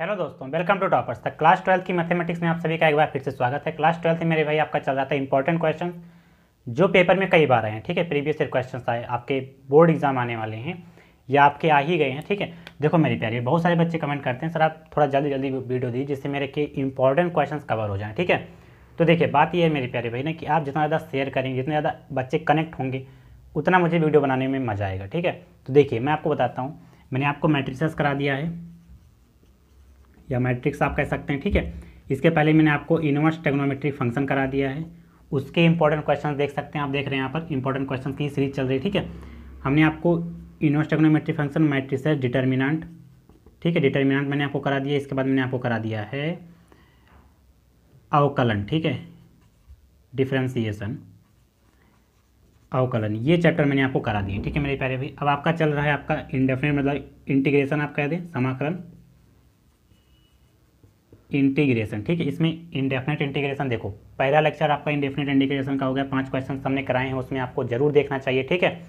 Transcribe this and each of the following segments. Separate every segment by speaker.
Speaker 1: Hello दोस्तों welcome to toppers तक class twelfth की मैथमेटिक्स में आप सभी का एक बार फिर से स्वागत है क्लास ट्वेल्थ में मेरे भाई आपका चल रहा था इंपॉर्टेंट क्वेश्चन जो पेपर में कई बार आए हैं ठीक है प्रीवियस ईयर क्वेश्चन आए आपके बोर्ड एग्जाम आने वाले हैं या आपके आ ही गए हैं ठीक है देखो मेरी प्यारी बहुत सारे बच्चे कमेंट करते हैं सर आप थोड़ा जल्दी जल्दी वीडियो दीजिए जिससे मेरे के इंपॉर्टेंट क्वेश्चन कवर हो जाए ठीक है तो देखिए बात यह है मेरी प्यारी भाई ना कि आप जितना ज़्यादा शेयर करेंगे जितने ज़्यादा बच्चे कनेक्ट होंगे उतना मुझे वीडियो बनाने में मज़ा आएगा ठीक है तो देखिए मैं आपको बताता हूँ मैंने आपको मैट्रिक्स करा दिया है या मैट्रिक्स आप कह सकते हैं ठीक है इसके पहले मैंने आपको इनवर्स टेग्नोमेट्रिक फंक्शन करा दिया है उसके इंपॉर्टेंट क्वेश्चन देख सकते हैं आप देख रहे हैं यहाँ पर इंपॉर्टेंट क्वेश्चन की सीरीज चल रही है ठीक है हमने आपको इनवर्स टेग्नोमेट्रिक फंक्शन मैट्रिक्स है डिटर्मिनाट ठीक है डिटर्मिनाट मैंने आपको करा दिया इसके बाद मैंने आपको करा दिया है अवकलन ठीक है डिफ्रेंसीसन अवकलन ये चैप्टर मैंने आपको करा दिए ठीक है मेरे प्यारे भाई अब आपका चल रहा है आपका इंडेफिनेट मतलब इंटीग्रेशन आप कह दें समाकलन इंटीग्रेशन ठीक है इसमें इंडेफिनेट इंटीग्रेशन देखो पहला लेक्चर आपका इंडेफिनेट इंटीग्रेशन का हो गया पांच क्वेश्चन हमने कराए हैं उसमें आपको जरूर देखना चाहिए ठीक है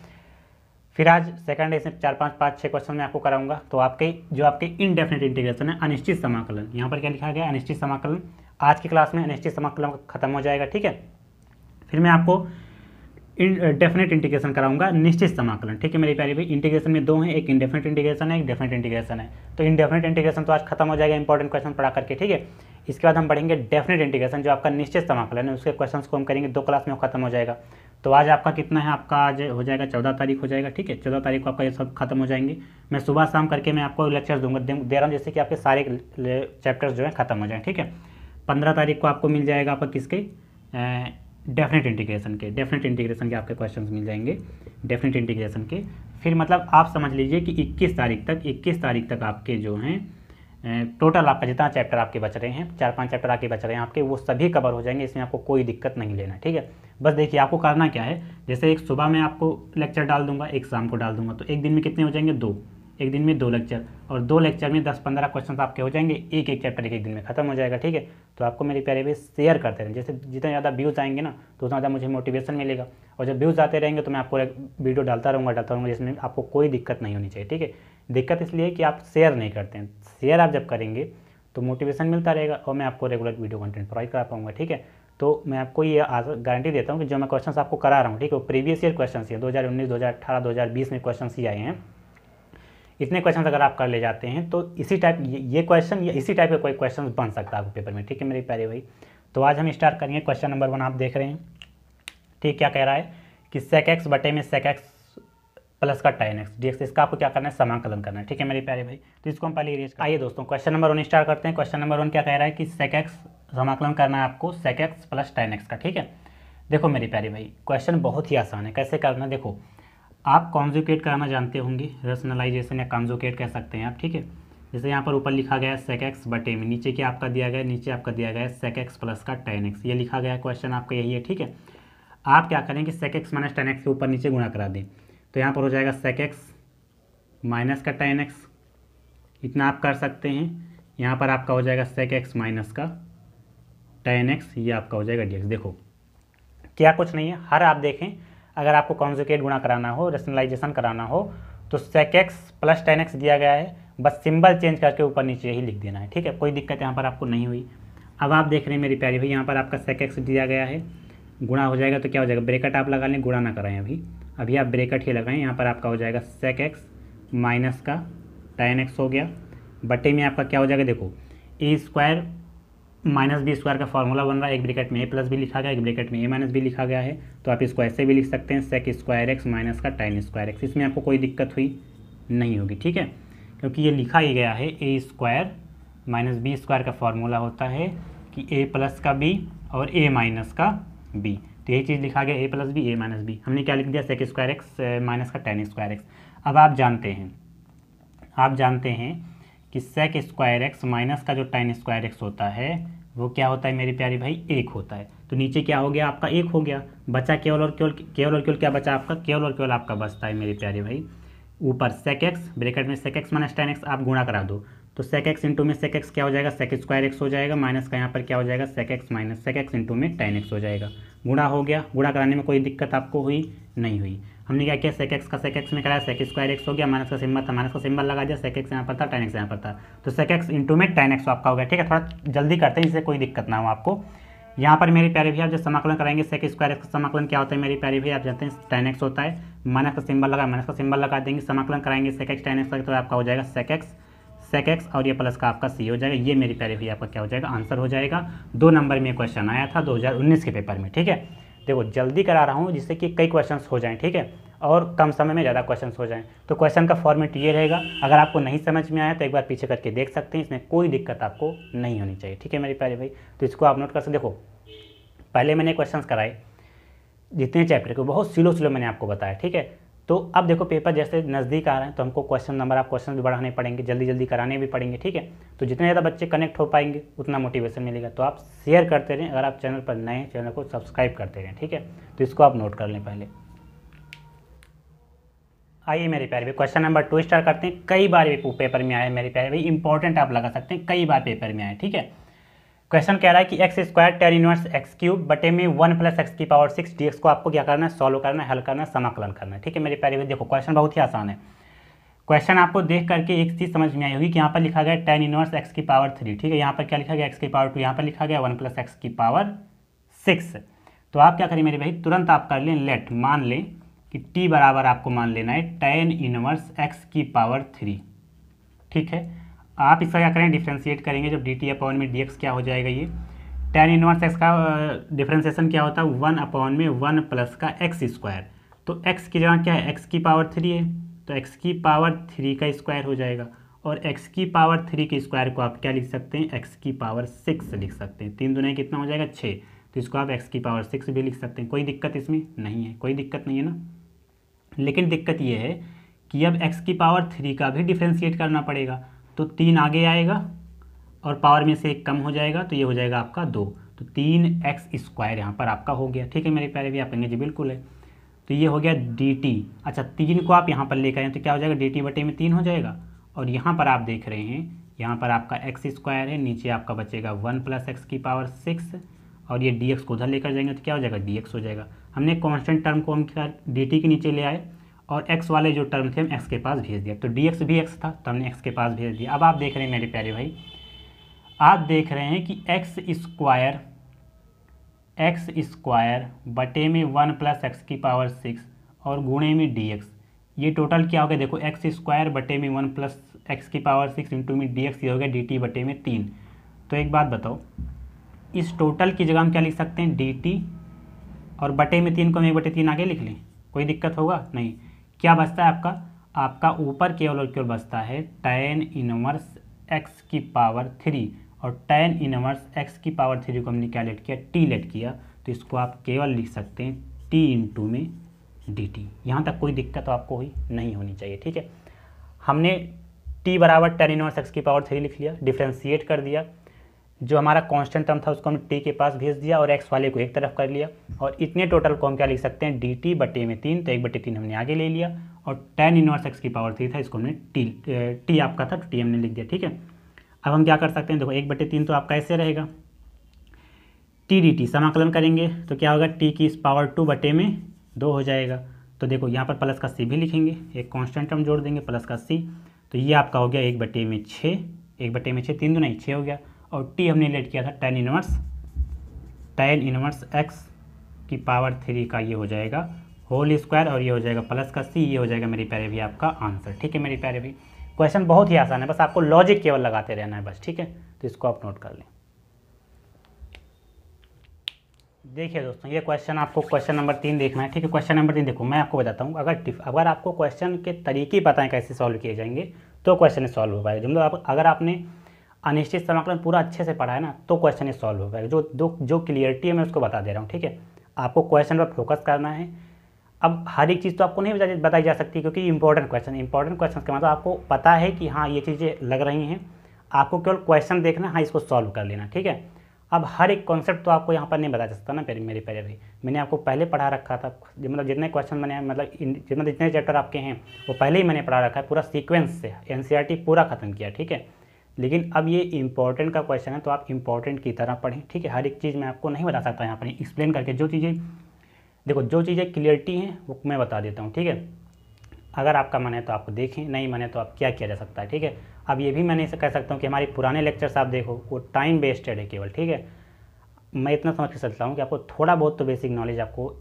Speaker 1: फिर आज सेकंड डे से चार पाँच पाँच छः क्वेश्चन मैं आपको कराऊंगा तो आपके जो आपके इनडेफिनेट इंटीग्रेशन है अनिश्चित समाकलन यहाँ पर क्या लिखा गया अनिश्चित समाकलन आज की क्लास में अनिश्चित समाकलन खत्म हो जाएगा ठीक है फिर मैं आपको डेफिनेट इंटीग्रेशन कराऊंगा निश्चित समाकलन ठीक है मेरे प्यारे भाई इंटीग्रेशन में दो हैं एक इंडेफिनेट इंटीग्रेशन है एक डेफिनेट इंटीग्रेशन है तो इंडेफिनेट इंटीग्रेशन तो आज खत्म हो जाएगा इंपॉर्टेंट क्वेश्चन पढ़ा करके ठीक है इसके बाद हम पढ़ेंगे डेफिनेट इंटीग्रेशन जो आपका निश्चित समाकलन है उसके क्वेश्चन को हम करेंगे दो क्लास में खत्म हो जाएगा तो आज आपका कितना है आपका आज हो जाएगा चौदह तारीख हो जाएगा ठीक है चौदह तारीख को आपका ये सब खत्म हो जाएंगे मैं सुबह शाम करके मैं आपको लेक्चर दूंगा दे रहा हूँ जैसे कि आपके सारे चैप्टर्स जो हैं खत्म हो जाएँ ठीक है पंद्रह तारीख को आपको मिल जाएगा आपका किसके डेफिनेट इंटीग्रेशन के डेफिनेट इंटीग्रेशन के आपके क्वेश्चन मिल जाएंगे डेफिनेट इंटीग्रेशन के फिर मतलब आप समझ लीजिए कि 21 तारीख तक 21 तारीख तक आपके जो हैं टोटल आपका जितना चैप्टर आपके बच रहे हैं चार पांच चैप्टर आपके बच रहे हैं आपके वो सभी कवर हो जाएंगे इसमें आपको कोई दिक्कत नहीं लेना ठीक है बस देखिए आपको करना क्या है जैसे एक सुबह में आपको लेक्चर डाल दूंगा एक शाम को डाल दूंगा तो एक दिन में कितने हो जाएंगे दो एक दिन में दो लेक्चर और दो लेक्चर में दस पंद्रह क्वेश्चन आपके हो जाएंगे एक एक चैप्टर एक दिन में खत्म हो जाएगा ठीक है तो आपको मेरे प्यारे भी शेयर करते रहें जैसे जितना ज़्यादा व्यूज़ आएंगे ना तो उतना ज़्यादा मुझे मोटिवेशन मिलेगा और जब व्यूज़ आते रहेंगे तो मैं आपको वीडियो डालता रहूँगा डालता रहूँगा जिसमें आपको कोई दिक्कत नहीं होनी चाहिए ठीक है दिक्कत इसलिए कि आप शेयर नहीं करते हैं शेयर आप जब करेंगे तो मोटिवेशन मिलता रहेगा और मैं आपको रेगुलर वीडियो कंटेंट प्रोवाइड करा पाऊंगा ठीक है तो मैं आपको ये गारंटी देता हूँ कि जो मैं क्वेश्चन आपको करा रहा हूँ ठीक है प्रीवियस ईयर क्वेश्चन ये दो हज़ार उन्नीस दो हज़ार अठारह दो हज़ार बीस में क्वेश्चन ही आए हैं इतने क्वेश्चन अगर आप कर ले जाते हैं तो इसी टाइप ये क्वेश्चन या इसी टाइप का कोई क्वेश्चन बन सकता है आपके पेपर में ठीक है मेरे प्यारे भाई तो आज हम स्टार्ट करेंगे क्वेश्चन नंबर वन आप देख रहे हैं ठीक क्या कह रहा है कि सेक एक्स बटे में सेक एक्स प्लस का टेन एक्स डी एक्स इसका आपको क्या करना है समाकलन करना है ठीक है मेरे प्यारे भाई तो इसको हम पहले रेज आइए दोस्तों क्वेश्चन नंबर वन स्टार्ट करते हैं क्वेश्चन नंबर वन क्या कह रहा है कि सेक एक्स समाकलन करना है आपको sec x plus tan x का ठीक है देखो मेरे प्यारे भाई क्वेश्चन बहुत ही आसान है कैसे करना है देखो आप कॉन्जुकेट कराना जानते होंगे रेशनलाइजेशन या कॉन्जुकेट कह सकते हैं आप ठीक है जैसे यहाँ पर ऊपर लिखा गया है सेक एक्स बटे में नीचे क्या आपका दिया गया नीचे आपका दिया गया है सेक एक्स प्लस का टेन एक्स ये लिखा गया क्वेश्चन आपका यही है ठीक है आप क्या करें कि sec x minus tan x के ऊपर नीचे गुणा करा दें तो यहाँ पर हो जाएगा सेक एक्स माइनस का टेन एक्स इतना आप कर सकते हैं यहाँ पर आपका हो जाएगा सेक एक्स माइनस का टेन एक्स ये आपका हो जाएगा डी देखो क्या कुछ नहीं है हर आप देखें अगर आपको कॉन्जुकेट गुणा कराना हो रेशनलाइजेशन कराना हो तो sec x plus tan x दिया गया है बस सिंबल चेंज करके ऊपर नीचे ही लिख देना है ठीक है कोई दिक्कत यहाँ पर आपको नहीं हुई अब आप देख रहे हैं मेरी प्यारी भाई यहाँ पर आपका सेक एक्स दिया गया है गुणा हो जाएगा तो क्या हो जाएगा ब्रेकट आप लगा लें गुणा ना कराएं अभी अभी आप ब्रेकट ही लगाएं यहाँ पर आपका हो जाएगा सेक एक्स माइनस का टेन एक्स हो गया बटे में आपका क्या हो जाएगा देखो a square minus b square का फॉर्मूला बन रहा है एक ब्रिकेट में ए प्लस भी लिखा गया एक ब्रिकेट में ए माइनस भी लिखा गया है तो आप इसको ऐसे भी लिख सकते हैं सेक स्क्वायर एक्स माइनस का टाइन स्क्वायर एक्स इसमें आपको कोई दिक्कत हुई नहीं होगी ठीक है क्योंकि ये लिखा ही गया है a square minus b square का फॉर्मूला होता है कि ए प्लस का बी और ए माइनस का बी तो यही चीज़ लिखा गया a plus b a minus b हमने क्या लिख दिया सेक स्क्वायर एक्स माइनस का टेन स्क्वायर एक्स अब आप जानते हैं आप जानते हैं कि सेक स्क्वायर एक्स माइनस का जो टेन स्क्वायर एक्स होता है वो क्या होता है मेरे प्यारे भाई एक होता है तो नीचे क्या हो गया आपका एक हो गया बचा केवल और केवल केवल और केवल क्या बचा आपका केवल और केवल आपका बचता है मेरे प्यारे भाई ऊपर सेक एक्स ब्रेकेट में sec x minus tan x आप गुणा करा दो तो सेक एक्स इंटू में सेक एक्स क्या हो जाएगा सेक स्क्वायर एक्स हो जाएगा माइनस का यहाँ पर क्या हो जाएगा sec x minus sec x into में टेन एक्स हो जाएगा गुणा हो गया गुणा कराने में कोई दिक्कत आपको हुई नहीं हुई हमने क्या किया सेक एक्स का सेक एक्स में कराया सेक स्क्वायर एक्स हो गया माइनस का सिंबल था माइनस का सिंबल लगा दिया सेक एक्स यहाँ पर था टेन एक्स यहाँ पर था तो सेक एक्स इंटू में टेन एक्स तो आपका हो गया ठीक है थोड़ा जल्दी करते हैं इससे कोई दिक्कत ना हो आपको यहाँ पर मेरी प्यारी भैया आप समाकलन कराएंगे सेक स्क्वायर एक्स का समाकलन क्या होता है मेरी प्यारी भैया आप जानते हैं टेन एक्स होता है माइनस का सिंबल लगा माइनस का सिंबल लगा देंगे समाकलन कराएंगे सेक एक्स टेन एक्स तो आपका हो जाएगा सेक एक्स सेक एक्स और ये प्लस का आपका सी हो जाएगा ये मेरी प्यारी भैया आपका क्या हो जाएगा आंसर हो जाएगा दो नंबर में क्वेश्चन आया था उन्नीस के पेपर में ठीक है देखो जल्दी करा रहा हूँ जिससे कि कई क्वेश्चन हो जाएँ ठीक है और कम समय में ज़्यादा क्वेश्चन हो जाएँ तो क्वेश्चन का फॉर्मेट ये रहेगा अगर आपको नहीं समझ में आया तो एक बार पीछे करके देख सकते हैं इसमें कोई दिक्कत आपको नहीं होनी चाहिए ठीक है मेरे प्यारे भाई तो इसको आप नोट कर सकते देखो पहले मैंने क्वेश्चन कराए जितने चैप्टर के बहुत स्लो स्लो मैंने आपको बताया ठीक है तो अब देखो पेपर जैसे नज़दीक आ रहे हैं तो हमको क्वेश्चन नंबर आप क्वेश्चन भी बढ़ाने पड़ेंगे जल्दी जल्दी कराने भी पड़ेंगे ठीक है तो जितने ज़्यादा बच्चे कनेक्ट हो पाएंगे उतना मोटिवेशन मिलेगा तो आप शेयर करते रहें अगर आप चैनल पर नए चैनल को सब्सक्राइब करते रहें ठीक है तो इसको आप नोट कर लें पहले आइए मेरे प्यारे भाई क्वेश्चन नंबर टू स्टार करते हैं कई बार पेपर में आए मेरे प्यारे भाई इंपॉर्टेंट आप लगा सकते हैं कई बार पेपर में आए ठीक है क्वेश्चन कह रहा है कि x square tan inverse x cube बटे में वन प्लस एक्स की पावर सिक्स डी को आपको क्या करना है सॉल्व करना है हल करना है समाकलन करना है ठीक है मेरे प्यारे भाई देखो क्वेश्चन बहुत ही आसान है क्वेश्चन आपको देख करके एक चीज़ समझ में आई होगी कि यहाँ पर लिखा गया टेन यूनिवर्स एक्स की पावर थ्री ठीक है यहाँ पर क्या लिखा गया एक्स की पावर टू यहाँ पर लिखा गया वन प्लस एक्स की पावर सिक्स तो आप क्या करें मेरे भाई तुरंत आप कर लें लेट मान लें कि टी बराबर आपको मान लेना है टेन यूनिवर्स एक्स की पावर थ्री ठीक है आप इसका क्या करें डिफ्रेंशिएट करेंगे जब डी टी अपॉन में डी एक्स क्या हो जाएगा ये टेन इनवर्स एक्स का डिफ्रेंसिएशन क्या होता है वन अपॉन में वन प्लस का एक्स स्क्वायर तो एक्स की जगह क्या है एक्स की पावर थ्री है तो एक्स की पावर थ्री का स्क्वायर हो जाएगा और एक्स की पावर थ्री के स्क्वायर को आप क्या लिख सकते हैं एक्स की पावर सिक्स लिख सकते हैं तीन दुनिया कितना हो जाएगा छः तो इसको आप एक्स की पावर सिक्स भी लिख सकते हैं कोई दिक्कत इसमें नहीं है कोई दिक्कत नहीं है ना लेकिन दिक्कत ये है कि अब एक्स की पावर थ्री का भी डिफ्रेंशिएट करना पड़ेगा तो तीन आगे आएगा और पावर में से एक कम हो जाएगा तो ये हो जाएगा आपका दो तो तीन एक्स स्क्वायर यहाँ पर आपका हो गया ठीक है मेरे प्यारे भी आप कहेंगे जी बिल्कुल है तो ये हो गया डी टी अच्छा तीन को आप यहाँ पर लेकर आए तो क्या हो जाएगा डी टी बटे में तीन हो जाएगा और यहाँ पर आप देख रहे हैं यहाँ पर आपका एक्स स्क्वायर है नीचे आपका बचेगा वन प्लस एक्स की पावर सिक्स और ये डी एक्स को उधर लेकर जाएंगे तो क्या हो जाएगा डी एक्स हो जाएगा हमने कॉन्स्टेंट टर्म को हम डी टी के नीचे ले आए और एक्स वाले जो टर्म थे हम एक्स के पास भेज दिया तो डी एक्स भी एक्स था तो हमने एक्स के पास भेज दिया अब आप देख रहे हैं मेरे प्यारे भाई आप देख रहे हैं कि एक्स स्क्वायर एक्स स्क्वायर बटे में वन प्लस एक्स की पावर सिक्स और गुणे में डी एक्स ये टोटल क्या हो गया देखो एक्स स्क्वायर बटे में वन प्लस एक्स की पावर सिक्स इंटू में डी एक्स ये हो गया डी टी बटे में तीन तो एक बात बताओ इस टोटल की जगह हम क्या लिख सकते हैं डी टी और बटे में तीन को हम एक बटे तीन आगे लिख लें कोई दिक्कत होगा नहीं क्या बचता है आपका आपका ऊपर केवल और केवल बचता है टेन इनवर्स एक्स की पावर थ्री और टेन इनवर्स एक्स की पावर थ्री को हमने क्या लेट किया टी लेट किया तो इसको आप केवल लिख सकते हैं टी इंटू में डी टी यहाँ तक कोई दिक्कत तो आपको हुई नहीं होनी चाहिए ठीक है हमने टी बराबर टेन इनवर्स एक्स की पावर थ्री लिख लिया डिफ्रेंशिएट कर दिया जो हमारा कांस्टेंट टर्म था उसको हम टी के पास भेज दिया और एक्स वाले को एक तरफ कर लिया और इतने टोटल को हम क्या लिख सकते हैं डी टी बटे में तीन तो एक बटे तीन हमने आगे ले लिया और टेन इनवर्स एक्स की पावर थ्री था इसको हमने टी टी आपका था तो टी हमने लिख दिया ठीक है अब हम क्या कर सकते हैं देखो एक बटे तीन तो आपका ऐसे रहेगा टी डी टी समाकलन करेंगे तो क्या होगा टी की इस पावर टू बटे में दो हो जाएगा तो देखो यहाँ पर प्लस का सी भी लिखेंगे एक कांस्टेंट टर्म जोड़ देंगे प्लस का सी तो ये आपका हो गया एक बटे में छः एक बटे में छः तीन दो नहीं छः हो गया और टी हमने लेट किया था tan inverse tan inverse x की पावर थ्री का ये हो जाएगा होल स्क्वायर और ये हो जाएगा प्लस का सी ये हो जाएगा मेरी प्यारे भी आपका आंसर ठीक है मेरी प्यारे भी क्वेश्चन बहुत ही आसान है बस आपको लॉजिक केवल लगाते रहना है बस ठीक है तो इसको आप नोट कर लें देखिए दोस्तों ये क्वेश्चन आपको क्वेश्चन नंबर तीन देखना है ठीक है क्वेश्चन नंबर तीन देखो मैं आपको बताता हूँ अगर अगर आपको क्वेश्चन के तरीके पता है कैसे सॉल्व किए जाएंगे तो क्वेश्चन सॉल्व हो पाएगा मतलब आप अगर आपने अनिश्चित समाकलन पूरा अच्छे से पढ़ा है ना तो क्वेश्चन ये सॉल्व हो पाएगा जो दो जो क्लियरिटी है मैं उसको बता दे रहा हूँ ठीक है आपको क्वेश्चन पर फोकस करना है अब हर एक चीज़ तो आपको नहीं बताई जा सकती क्योंकि इंपॉर्टेंट क्वेश्चन इंपॉर्टेंट क्वेश्चन के मतलब आपको पता है कि हाँ ये चीज़ें लग रही हैं आपको केवल क्वेश्चन देखना हाँ इसको सॉल्व कर लेना ठीक है अब हर एक कॉन्सेप्ट तो आपको यहाँ पर नहीं बता सकता ना मेरी मेरे पहले भी मैंने आपको पहले पढ़ा रखा था मतलब जितने क्वेश्चन मैंने मतलब जितने जितने चैप्टर आपके हैं वो पहले ही मैंने पढ़ा रखा है पूरा सीक्वेंस से एन e पूरा ख़त्म किया ठीक है लेकिन अब ये इंपॉर्टेंट का क्वेश्चन है तो आप इंपॉर्टेंट की तरह पढ़ें ठीक है हर एक चीज़ मैं आपको नहीं बता सकता यहाँ पर एक्सप्लेन करके जो चीज़ें देखो जो चीज़ें क्लियरिटी हैं वो मैं बता देता हूँ ठीक है अगर आपका मन है तो आप देखें नहीं मन है तो आप क्या किया जा सकता है ठीक है अब ये भी मैं नहीं कह सकता हूँ कि हमारे पुराने लेक्चर्स आप देखो वो टाइम वेस्टेड है केवल ठीक है मैं इतना समझ के सकता हूँ कि आपको थोड़ा बहुत तो बेसिक नॉलेज आपको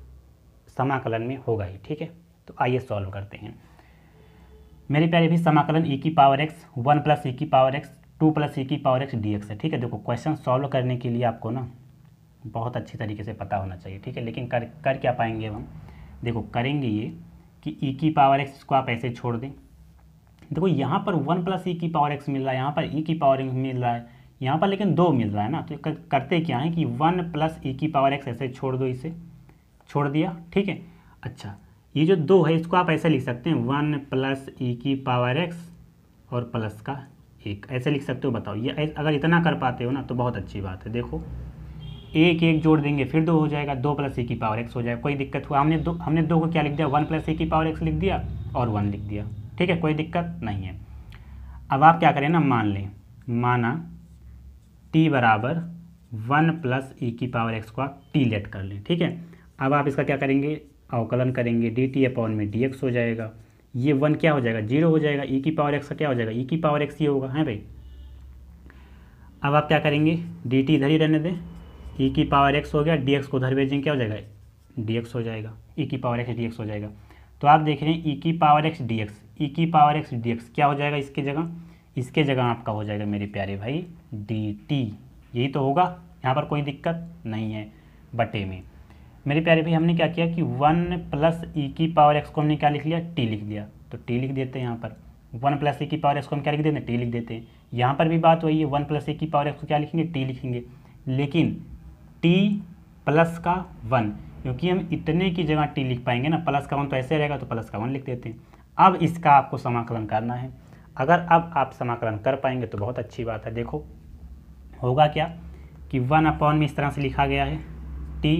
Speaker 1: समाकलन में होगा ही ठीक है तो आइए सॉल्व करते हैं मेरे प्यारे भी समाकलन ई e की power x one plus e की power x two plus e की पावर एक्स डी एक्स है ठीक है देखो क्वेश्चन सॉल्व करने के लिए आपको ना बहुत अच्छी तरीके से पता होना चाहिए ठीक है लेकिन कर कर क्या पाएंगे हम देखो करेंगे ये कि ई e की पावर एक्स को आप ऐसे छोड़ दें देखो यहाँ पर वन प्लस ई की पावर एक्स मिल रहा है यहाँ पर ई e की पावर मिल रहा है यहाँ पर लेकिन दो मिल रहा है ना तो कर, करते क्या है कि वन प्लस ई e की पावर एक्स ऐसे छोड़ दो इसे छोड़ दिया ठीक है अच्छा ये जो दो है इसको आप ऐसे लिख सकते हैं वन प्लस ई की पावर एक्स और प्लस का एक ऐसे लिख सकते हो बताओ ये अगर इतना कर पाते हो ना तो बहुत अच्छी बात है देखो एक एक जोड़ देंगे फिर दो हो जाएगा दो प्लस ए की पावर एक्स हो जाएगा कोई दिक्कत हुआ हमने दो हमने दो को क्या लिख दिया वन प्लस ए की पावर एक्स लिख दिया और वन लिख दिया ठीक है कोई दिक्कत नहीं है अब आप क्या करें ना मान लें माना टी बराबर वन प्लस ई की पावर एक्स को आप टी लेट कर लें ठीक है अब आप इसका क्या करेंगे अवकलन करेंगे डी टी अपॉन में डी एक्स हो जाएगा ये वन क्या हो जाएगा जीरो हो जाएगा ई e की पावर एक्स का क्या हो जाएगा ई e की पावर एक्स ही होगा है भाई अब आप क्या करेंगे डी टी इधर ही रहने दें ई e की पावर एक्स हो गया डी एक्स को उधर भेजेंगे क्या हो जाएगा डी एक्स हो जाएगा ई की पावर एक्स डी एक्स हो जाएगा तो आप देख रहे हैं ई की power x d x e की पावर एक्स डी एक्स क्या हो जाएगा इसके जगह इसके जगह आपका हो जाएगा मेरे प्यारे भाई डी टी यही तो होगा यहाँ पर कोई दिक्कत नहीं है बटे में मेरे प्यारे भाई हमने क्या किया कि वन प्लस ई की पावर एक्स को हमने क्या लिख लिया टी लिख दिया तो टी लिख देते हैं यहाँ पर वन प्लस ई की पावर एक्स को हम क्या लिख देते हैं टी लिख देते हैं यहाँ पर भी बात वही है वन प्लस ई की पावर एक्स को क्या लिखेंगे टी लिखेंगे लेकिन टी प्लस का वन क्योंकि हम इतने की जगह टी लिख पाएंगे ना प्लस का वन तो ऐसे रहेगा तो प्लस का वन लिख देते हैं अब इसका आपको समाकलन करना है अगर अब आप समाकलन कर पाएंगे तो बहुत अच्छी बात है देखो होगा क्या कि वन अपॉन में इस तरह से लिखा गया है टी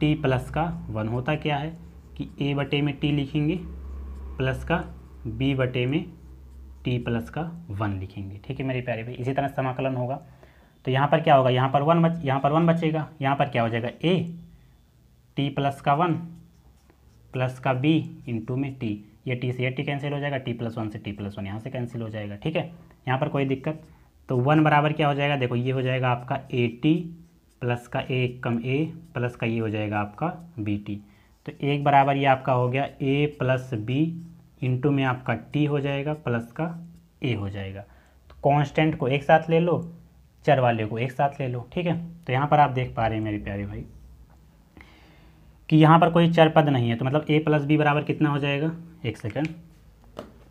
Speaker 1: टी प्लस का वन होता क्या है कि ए बटे में टी लिखेंगे प्लस का बी बटे में टी प्लस का वन लिखेंगे ठीक है मेरे प्यारे भाई इसी तरह समाकलन होगा तो यहाँ पर क्या होगा यहाँ पर वन बच यहाँ पर वन बचेगा यहाँ पर क्या हो जाएगा ए टी प्लस का वन प्लस का बी इंटू में टी ये टी से ये टी कैंसिल हो जाएगा टी प्लस वन से टी प्लस वन यहाँ से कैंसिल हो जाएगा ठीक है यहाँ पर कोई दिक्कत तो वन बराबर क्या हो जाएगा देखो ये हो जाएगा आपका ए टी प्लस का ए कम ए प्लस का ये हो जाएगा आपका बी टी तो एक बराबर ये आपका हो गया ए प्लस बी इंटू में आपका टी हो जाएगा प्लस का ए हो जाएगा तो कांस्टेंट को एक साथ ले लो चर वाले को एक साथ ले लो ठीक है तो यहाँ पर आप देख पा रहे हैं मेरे प्यारे भाई कि यहाँ पर कोई चर पद नहीं है तो मतलब ए प्लस बी बराबर कितना हो जाएगा एक सेकेंड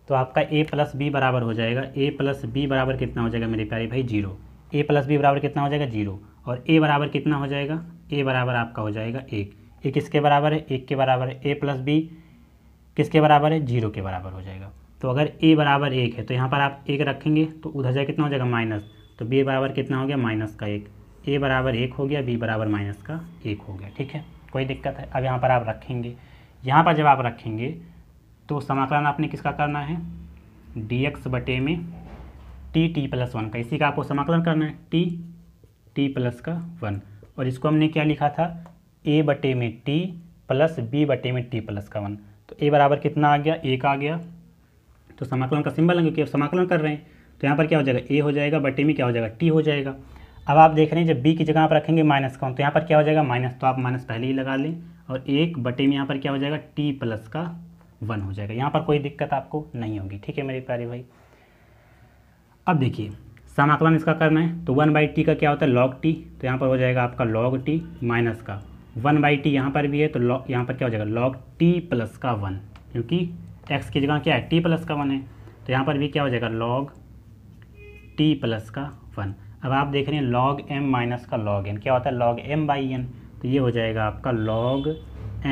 Speaker 1: तो आपका ए प्लस बी बराबर हो जाएगा ए प्लस बी बराबर कितना हो जाएगा मेरे प्यारे भाई जीरो ए प्लस बी बराबर कितना हो जाएगा जीरो और ए बराबर कितना हो जाएगा ए बराबर आपका हो जाएगा एक ए किसके बराबर है एक के बराबर है ए प्लस बी किसके बराबर है जीरो के बराबर हो जाएगा तो अगर ए बराबर एक है तो यहाँ पर आप एक रखेंगे तो उधर जाए कितना हो जाएगा माइनस तो बी बराबर कितना हो गया माइनस का एक ए बराबर एक हो गया बी बराबर माइनस का एक हो गया ठीक है कोई दिक्कत है अब यहाँ पर आप रखेंगे यहाँ पर जब आप रखेंगे तो समाकलन आपने किसका करना है डी एक्स बटे में टी टी प्लस वन का इसी का आपको समाकलन करना है टी टी प्लस का वन और इसको हमने क्या लिखा था ए बटे में टी प्लस बी बटे में टी प्लस का वन तो ए बराबर कितना आ गया एक आ गया तो समाकलन का सिंबल है क्योंकि अब समाकलन कर रहे हैं तो यहाँ पर क्या हो जाएगा ए हो जाएगा बटे में क्या हो जाएगा टी हो जाएगा अब आप देख रहे हैं जब बी की जगह आप रखेंगे माइनस का तो यहाँ पर क्या हो जाएगा माइनस तो आप माइनस पहले ही लगा लें और एक बटे में यहाँ पर क्या हो जाएगा टी प्लस का वन हो जाएगा यहाँ पर कोई दिक्कत आपको नहीं होगी ठीक है मेरे प्यारे भाई अब देखिए समाकलन इसका करना है तो वन बाई टी का क्या होता है लॉग टी तो यहाँ पर हो जाएगा आपका लॉग टी माइनस का वन बाई टी यहाँ पर भी है तो लॉग यहाँ पर क्या हो जाएगा लॉग टी प्लस का वन क्योंकि एक्स की जगह क्या है टी प्लस का वन है तो यहाँ पर भी क्या हो जाएगा लॉग टी प्लस का वन अब आप देख रहे हैं लॉग एम माइनस का लॉग एन क्या होता है लॉग एम बाई एन तो ये हो जाएगा आपका लॉग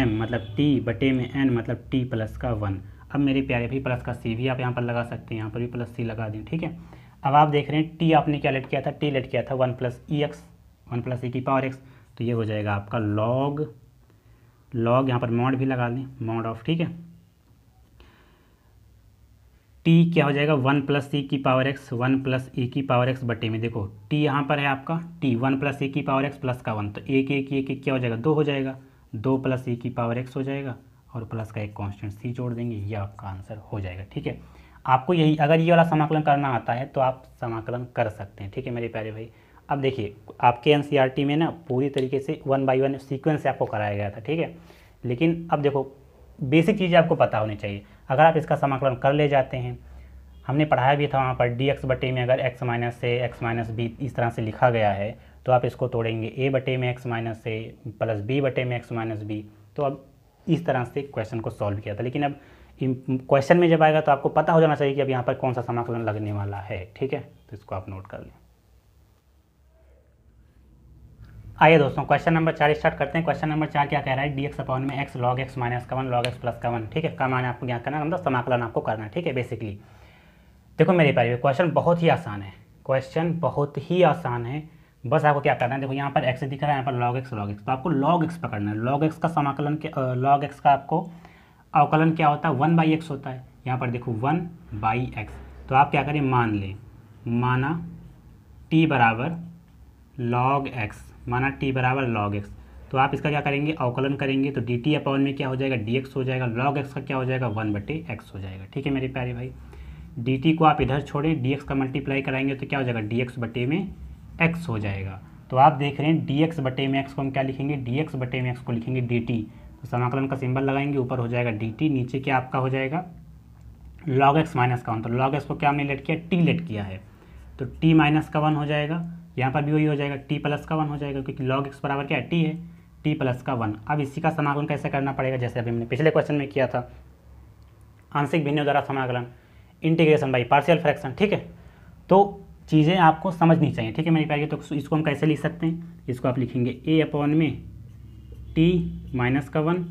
Speaker 1: एम मतलब टी बटे में एन मतलब टी प्लस का वन अब मेरे प्यारे भी प्लस का सी भी आप यहाँ पर लगा सकते हैं यहाँ पर भी प्लस सी लगा दें ठीक है अब आप देख रहे हैं टी आपने क्या लेट किया था टी लेट किया था one plus e e x one plus e e की पावर एक्स तो ये हो जाएगा आपका लॉग लॉग यहाँ पर मॉड भी लगा लें मॉड ऑफ ठीक है टी क्या हो जाएगा वन प्लस ई e की power x one plus e की पावर एक्स बटे में देखो टी यहाँ पर है आपका टी वन प्लस ई की पावर एक्स प्लस का वन तो एक एक एक एक क्या हो जाएगा दो हो जाएगा दो प्लस ई की पावर एक्स हो जाएगा और प्लस का एक कॉन्स्टेंट सी जोड़ देंगे ये आपका आंसर हो जाएगा ठीक है आपको यही अगर ये वाला समाकलन करना आता है तो आप समाकलन कर सकते हैं ठीक है मेरे प्यारे भाई अब देखिए आपके एन e में ना पूरी तरीके से वन बाई वन सीक्वेंस से आपको कराया गया था ठीक है लेकिन अब देखो बेसिक चीज़ें आपको पता होनी चाहिए अगर आप इसका समाकलन कर ले जाते हैं हमने पढ़ाया भी था वहाँ पर डी एक्स बटे में अगर एक्स माइनस से एक्स माइनस बी इस तरह से लिखा गया है तो आप इसको तोड़ेंगे ए बटे में एक्स माइनस से प्लस बी बटे में एक्स माइनस बी तो अब इस तरह से क्वेश्चन को सॉल्व किया था लेकिन अब क्वेश्चन में जब आएगा तो आपको पता हो जाना चाहिए कि अब यहाँ पर कौन सा समाकलन लगने वाला है ठीक है तो इसको आप नोट कर लें आइए दोस्तों क्वेश्चन नंबर चार स्टार्ट करते हैं क्वेश्चन नंबर चार क्या कह रहा है डी एक्स अपॉन में एक्स लॉग एक्स माइनस का वन लॉग एक्स प्लस का वन ठीक है का मान आपको ज्ञात करना मतलब समाकलन आपको करना है ठीक है बेसिकली देखो मेरे प्यारे क्वेश्चन बहुत ही आसान है क्वेश्चन बहुत ही आसान है बस आपको क्या करना है देखो यहाँ पर एक्स दिख रहा है यहाँ पर लॉग एक्स लॉग एक्स तो आपको लॉग एक्स पकड़ना है लॉग एक्स का समाकलन के लॉग एक्स का आपको अवकलन क्या होता है वन बाई एक्स होता है यहाँ पर देखो वन बाई एक्स तो आप क्या करें मान लें माना टी बराबर लॉग एक्स माना टी बराबर लॉग एक्स तो आप इसका क्या करेंगे अवकलन करेंगे तो डी टी अपॉन में क्या हो जाएगा डी एक्स हो जाएगा लॉग एक्स का क्या हो जाएगा वन बटे एक्स हो जाएगा ठीक है मेरे प्यारे भाई डी टी को आप इधर छोड़ें डी एक्स का मल्टीप्लाई कराएंगे तो क्या हो जाएगा डी एक्स बटे में एक्स हो जाएगा तो आप देख रहे हैं डी एक्स बटे में एक्स को हम क्या लिखेंगे डी एक्स बटे में एक्स को लिखेंगे डी टी तो समाकलन का सिंबल लगाएंगे ऊपर हो जाएगा डी नीचे क्या आपका हो जाएगा लॉग एक्स माइनस का वन तो लॉग एक्स को क्या हमने लेट किया टी लेट किया है तो टी माइनस का वन हो जाएगा यहाँ पर भी वही हो जाएगा टी प्लस का वन हो जाएगा क्योंकि लॉग एक्स बराबर क्या है टी है टी प्लस का वन अब इसी का समाकलन कैसे करना पड़ेगा जैसे अभी हमने पिछले क्वेश्चन में किया था आंशिक भिन्न द्वारा समाकलन इंटीग्रेशन बाई पार्शियल फ्रैक्शन ठीक है तो चीज़ें आपको समझनी चाहिए ठीक है मेरी प्यारी तो इसको हम कैसे लिख सकते हैं इसको आप लिखेंगे ए अपॉन में टी माइनस का वन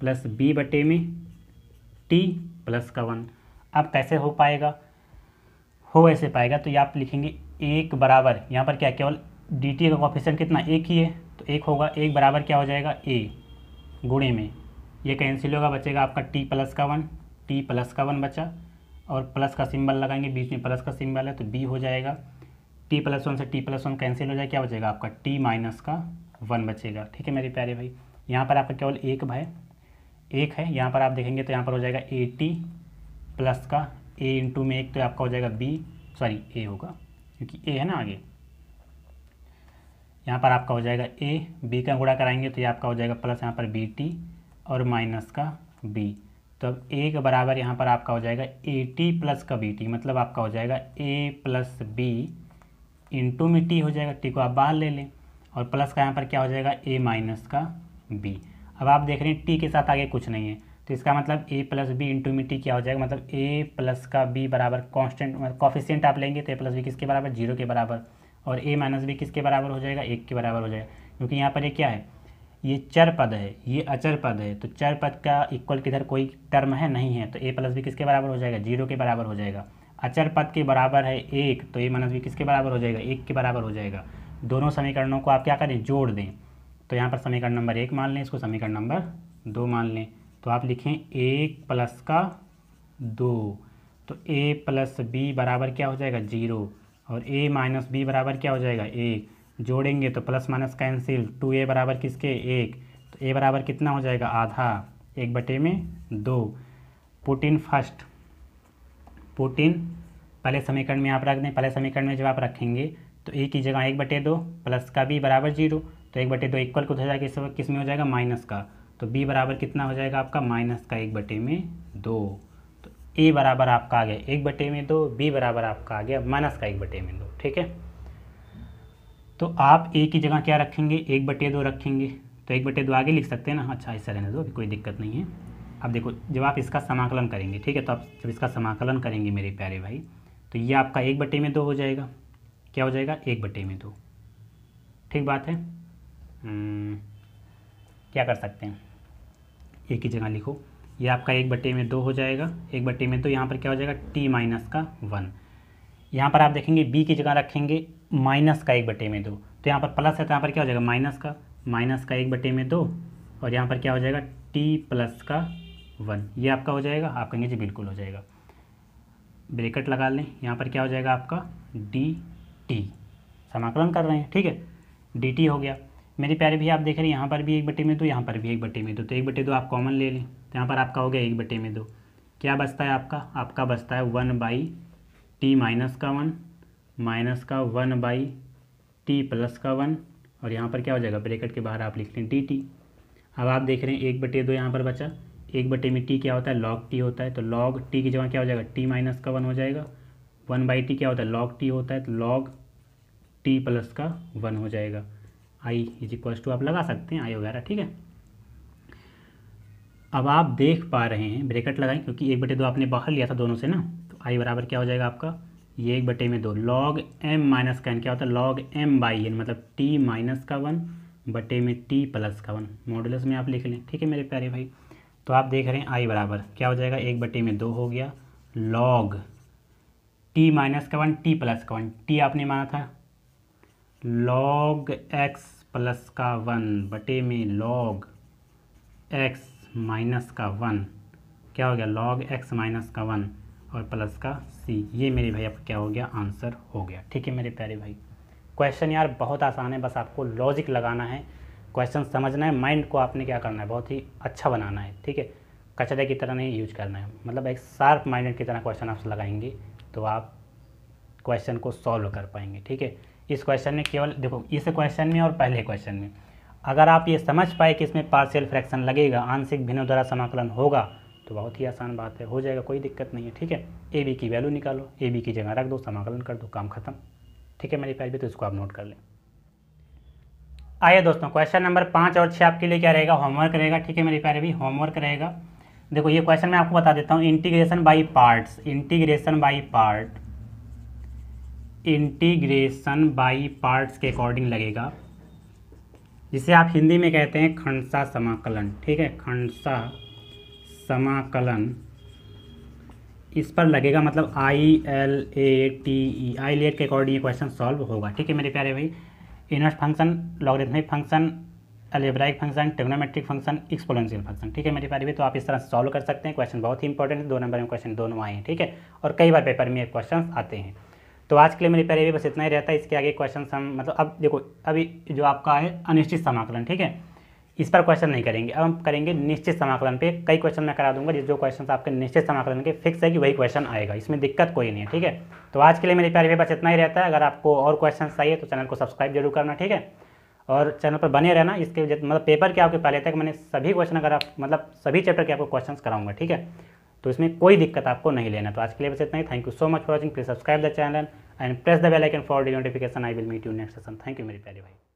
Speaker 1: प्लस बी बटे में टी प्लस का वन अब कैसे हो पाएगा हो ऐसे पाएगा तो ये आप लिखेंगे एक बराबर यहाँ पर क्या केवल डी टी का कॉफिशन कितना एक ही है तो एक होगा एक बराबर क्या हो जाएगा ए गुणे में ये कैंसिल होगा बचेगा आपका टी प्लस का वन टी प्लस का वन बचा और प्लस का सिंबल लगाएंगे बीच में प्लस का सिंबल है तो बी हो जाएगा टी प्लस वन से टी प्लस वन कैंसिल हो जाए क्या हो जाएगा आपका टी माइनस का वन बचेगा ठीक है मेरे प्यारे भाई यहाँ पर आपका केवल एक भाई एक है यहाँ पर आप देखेंगे तो यहाँ पर हो जाएगा टी प्लस का ए इंटू में एक तो आपका हो जाएगा बी सॉरी ए होगा क्योंकि ए है ना आगे यहाँ पर आपका हो जाएगा ए बी का गुणा कराएंगे तो ये आपका हो जाएगा प्लस यहाँ पर बी टी और माइनस का बी तो अब ए के बराबर यहाँ पर आपका हो जाएगा ए टी प्लस का बी टी मतलब आपका हो जाएगा ए प्लस बी इंटू में टी हो जाएगा टी को आप बाहर ले लें और प्लस का यहाँ पर क्या हो जाएगा ए माइनस का बी अब आप देख रहे हैं टी के साथ आगे कुछ नहीं है तो इसका मतलब ए प्लस बी इंटू में टी क्या हो जाएगा मतलब ए प्लस का बी बराबर कॉन्स्टेंट मतलब कॉफिशियंट आप लेंगे तो ए प्लस बी किसके बराबर जीरो के बराबर और ए माइनस बी किसके बराबर हो जाएगा एक के बराबर हो जाएगा क्योंकि यहाँ पर ये क्या है ये चर पद है ये अचर पद है तो चर पद का इक्वल किधर कोई टर्म है नहीं है तो ए प्लस बी किसके बराबर हो जाएगा जीरो के बराबर हो जाएगा अचर पद के बराबर है एक तो ए माइनस बी किसके बराबर हो जाएगा एक के बराबर हो जाएगा दोनों समीकरणों को आप क्या करें जोड़ दें तो यहाँ पर समीकरण नंबर एक मान लें इसको समीकरण नंबर दो मान लें तो आप लिखें एक प्लस का दो तो ए प्लस बी बराबर क्या हो जाएगा जीरो और ए माइनस बी बराबर क्या हो जाएगा एक जोड़ेंगे तो plus minus cancel two a बराबर किसके एक तो ए बराबर कितना हो जाएगा आधा एक बटे में दो पुटिन फर्स्ट पुटिन पहले समीकरण में आप रख दें पहले समीकरण में जब आप रखेंगे तो ए की जगह एक बटे दो प्लस का बी बराबर जीरो तो एक बटे दो इक्वल को हो जाएगा इस वक्त किस में हो जाएगा माइनस का तो बी बराबर कितना हो जाएगा आपका माइनस का एक बटे में दो तो ए बराबर आपका आ गया एक बटे में दो बी बराबर आपका आ गया माइनस का एक बटे में दो ठीक है तो आप ए की जगह क्या रखेंगे एक बटे दो रखेंगे तो एक बटे दो आगे लिख सकते हैं ना अच्छा ऐसा रहने दो अभी कोई दिक्कत नहीं है अब देखो जब आप इसका समाकलन करेंगे ठीक है तो आप जब इसका समाकलन करेंगे मेरे प्यारे भाई तो ये आपका एक बटे में दो हो जाएगा क्या हो जाएगा एक बटे में दो ठीक बात है हम्म, क्या कर सकते हैं एक ही जगह लिखो ये आपका एक बटे में दो हो जाएगा एक बटे में तो यहाँ पर क्या हो जाएगा टी माइनस का वन यहाँ पर आप देखेंगे बी की जगह रखेंगे माइनस का एक बटे में दो तो यहाँ पर प्लस है तो यहाँ पर क्या हो जाएगा माइनस का माइनस का एक बटे में दो और यहाँ पर क्या हो जाएगा टी प्लस का वन ये आपका हो जाएगा आप कहेंगे जी बिल्कुल हो जाएगा ब्रेकेट लगा लें यहाँ पर क्या हो जाएगा आपका डी टी समाकलन कर रहे हैं ठीक है डी टी हो गया मेरे प्यारे भैया आप देख रहे हैं यहाँ पर भी एक बटे में दो यहाँ पर भी एक बटे में दो तो एक बटे दो आप कॉमन ले लें तो यहाँ पर आपका हो गया एक बटे में दो क्या बचता है आपका आपका बचता है वन बाई टी माइनस का वन माइनस का वन बाई टी प्लस का वन और यहाँ पर क्या हो जाएगा ब्रेकेट के बाहर आप लिख लें डी टी अब आप देख रहे हैं एक बटे दो यहाँ पर बचा एक बटे में टी क्या होता है लॉग टी होता है तो लॉग टी की जगह क्या हो जाएगा टी माइनस का वन हो जाएगा वन बाई टी क्या होता है लॉग टी होता है तो लॉग टी प्लस का वन हो जाएगा आई इज इक्वल टू आप लगा सकते हैं आई वगैरह ठीक है अब आप देख पा रहे हैं ब्रेकेट लगाएं क्योंकि एक बटे दो आपने बाहर लिया था दोनों से ना तो आई बराबर क्या हो जाएगा आपका ये एक बटे में दो लॉग एम माइनस का एन क्या होता है लॉग एम बाई एन मतलब टी माइनस का वन बटे में टी प्लस का वन मॉडुलस में आप लिख लें ठीक है मेरे प्यारे भाई तो आप देख रहे हैं आई बराबर क्या हो जाएगा एक बटे में दो हो गया लॉग टी माइनस का वन टी प्लस का वन टी आपने माना था लॉग एक्स प्लस का वन बटे में लॉग एक्स माइनस का वन क्या हो गया लॉग एक्स माइनस का वन और प्लस का सी ये मेरे भाई आपका क्या हो गया आंसर हो गया ठीक है मेरे प्यारे भाई क्वेश्चन यार बहुत आसान है बस आपको लॉजिक लगाना है क्वेश्चन समझना है माइंड को आपने क्या करना है बहुत ही अच्छा बनाना है ठीक है कचरे की तरह नहीं यूज करना है मतलब एक शार्प माइंडेड की तरह क्वेश्चन आप लगाएंगे तो आप क्वेश्चन को सॉल्व कर पाएंगे ठीक है इस क्वेश्चन में केवल देखो इस क्वेश्चन में और पहले क्वेश्चन में अगर आप ये समझ पाए कि इसमें पार्शियल फ्रैक्शन लगेगा आंशिक भिन्नों द्वारा समाकलन होगा तो बहुत ही आसान बात है हो जाएगा कोई दिक्कत नहीं है ठीक है ए बी की वैल्यू निकालो ए बी की जगह रख दो समाकलन कर दो काम खत्म ठीक है मेरी पहले भी तो इसको आप नोट कर लें आइए दोस्तों क्वेश्चन नंबर पाँच और छः आपके लिए क्या रहेगा होमवर्क रहेगा ठीक है मेरी प्यारे भी होमवर्क रहेगा देखो ये क्वेश्चन मैं आपको बता देता हूँ integration by parts integration by part integration by parts के अकॉर्डिंग लगेगा जिसे आप हिंदी में कहते हैं खंडसा समाकलन ठीक है खंडसा समाकलन इस पर लगेगा मतलब I L A T E ILATE के अकॉर्डिंग ये क्वेश्चन सॉल्व होगा ठीक है मेरे प्यारे भाई inverse function logarithmic function algebraic function trigonometric function exponential function ठीक है मेरे प्यारे भाई तो आप इस तरह सॉल्व कर सकते हैं क्वेश्चन बहुत ही इंपॉर्टेंट है दो नंबर में क्वेश्चन दोनों आए हैं ठीक है और कई बार पेपर में क्वेश्चन आते हैं तो आज के लिए मेरे प्यारे भी बस इतना ही रहता है इसके आगे क्वेश्चन हम मतलब अब देखो अभी जो आपका है अनिश्चित समाकलन ठीक है इस पर क्वेश्चन नहीं करेंगे अब हम करेंगे निश्चित समाकलन पे कई क्वेश्चन मैं करा दूंगा जिस जो क्वेश्चन आपके निश्चित समाकलन के फिक्स है कि वही क्वेश्चन आएगा इसमें दिक्कत कोई नहीं है ठीक है तो आज के लिए मेरे प्यारे बस इतना ही रहता है अगर आपको और क्वेश्चन चाहिए तो चैनल को सब्सक्राइब जरूर करना ठीक है और चैनल पर बने रहना इसके मतलब पेपर के आपके पहले तक मैंने सभी क्वेश्चन अगर आप मतलब सभी चैप्टर के आपको क्वेश्चन कराऊंगा ठीक है तो इसमें कोई दिक्कत आपको नहीं लेना तो आज के लिए बस इतना ही thank you so much for watching please subscribe the channel and press the bell icon for the notification. I will meet you next session. Thank you very, very bye.